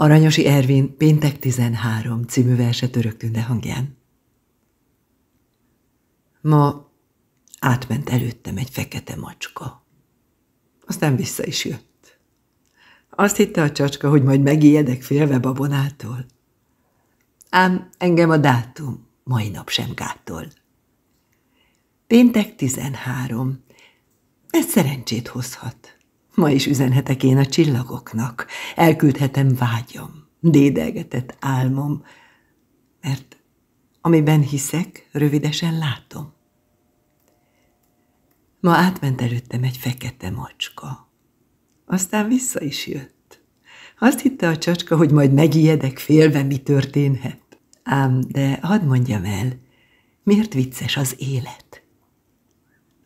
Aranyosi Ervin Péntek 13 című verse török tünde hangján. Ma átment előttem egy fekete macska. Aztán vissza is jött. Azt hitte a csacska, hogy majd megijedek félve babonától. Ám engem a dátum mai nap sem gátol. Péntek 13. Ez szerencsét hozhat. Ma is üzenhetek én a csillagoknak, elküldhetem vágyam, dédelgetett álmom, mert amiben hiszek, rövidesen látom. Ma átment előttem egy fekete macska. Aztán vissza is jött. Azt hitte a csacska, hogy majd megijedek, félve mi történhet. Ám, de hadd mondjam el, miért vicces az élet?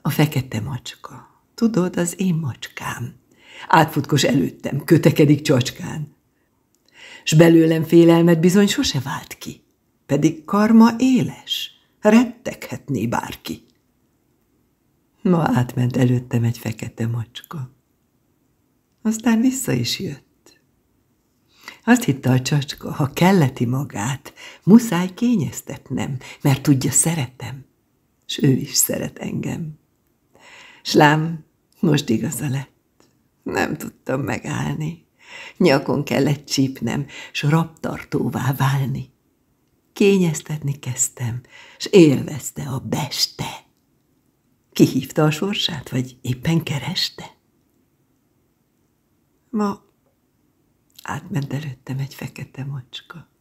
A fekete macska. Tudod, az én macskám. Átfutkos előttem, kötekedik csacskán. S belőlem félelmet bizony sose vált ki, pedig karma éles, retteghetné bárki. Ma átment előttem egy fekete macska. Aztán vissza is jött. Azt hitte a csacska, ha kelleti magát, muszáj kényeztetnem, mert tudja, szeretem, s ő is szeret engem. S lám, most igaza lett. Nem tudtam megállni. Nyakon kellett csípnem, s raptartóvá válni. Kényeztetni kezdtem, s élvezte a beste. Kihívta a sorsát, vagy éppen kereste? Ma átment előttem egy fekete macska.